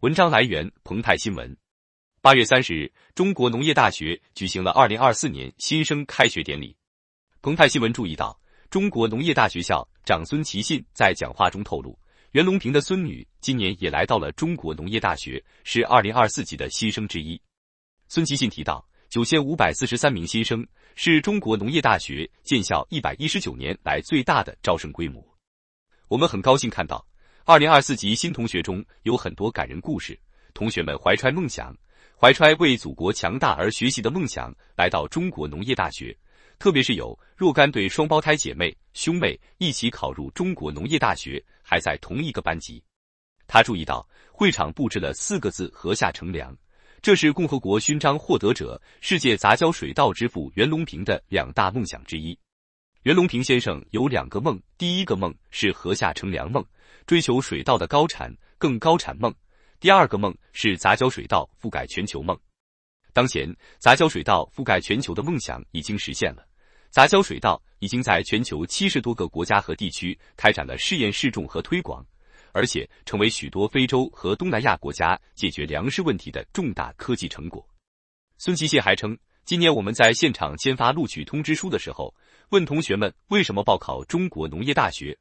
文章来源：澎湃新闻。八月三十日，中国农业大学举行了二零二四年新生开学典礼。澎湃新闻注意到，中国农业大学校长孙其信在讲话中透露，袁隆平的孙女今年也来到了中国农业大学，是二零二四级的新生之一。孙其信提到，九千五百四十三名新生是中国农业大学建校一百一十九年来最大的招生规模。我们很高兴看到。二零二四级新同学中有很多感人故事，同学们怀揣梦想，怀揣为祖国强大而学习的梦想来到中国农业大学。特别是有若干对双胞胎姐妹、兄妹一起考入中国农业大学，还在同一个班级。他注意到会场布置了四个字“禾下乘凉”，这是共和国勋章获得者、世界杂交水稻之父袁隆平的两大梦想之一。袁隆平先生有两个梦，第一个梦是禾下乘凉梦，追求水稻的高产更高产梦；第二个梦是杂交水稻覆盖全球梦。当前，杂交水稻覆盖全球的梦想已经实现了，杂交水稻已经在全球七十多个国家和地区开展了试验试种和推广，而且成为许多非洲和东南亚国家解决粮食问题的重大科技成果。孙祁谢还称，今年我们在现场签发录取通知书的时候。问同学们为什么报考中国农业大学？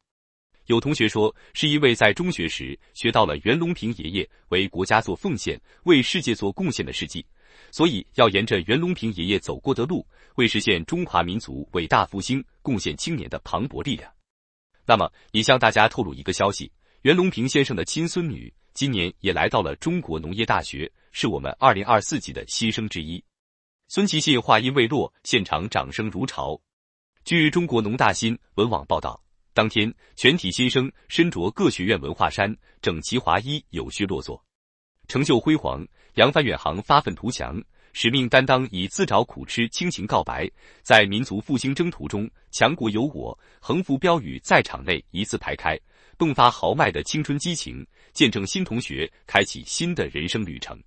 有同学说是因为在中学时学到了袁隆平爷爷为国家做奉献、为世界做贡献的事迹，所以要沿着袁隆平爷爷走过的路，为实现中华民族伟大复兴贡献青年的磅礴力量。那么，也向大家透露一个消息：袁隆平先生的亲孙女今年也来到了中国农业大学，是我们二零二四级的新生之一。孙琪信话音未落，现场掌声如潮。据中国农大新闻网报道，当天全体新生身着各学院文化衫，整齐划一，有序落座。成就辉煌，扬帆远航，发愤图强，使命担当，以自找苦吃，倾情告白，在民族复兴征途中，强国有我。横幅标语在场内一字排开，迸发豪迈的青春激情，见证新同学开启新的人生旅程。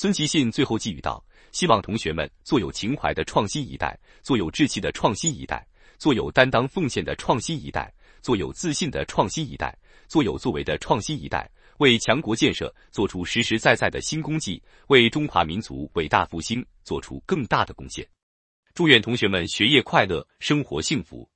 孙其信最后寄语道：“希望同学们做有情怀的创新一代，做有志气的创新一代，做有担当奉献的创新一代，做有自信的创新一代，做有作为的创新一代，为强国建设做出实实在在的新功绩，为中华民族伟大复兴做出更大的贡献。祝愿同学们学业快乐，生活幸福。”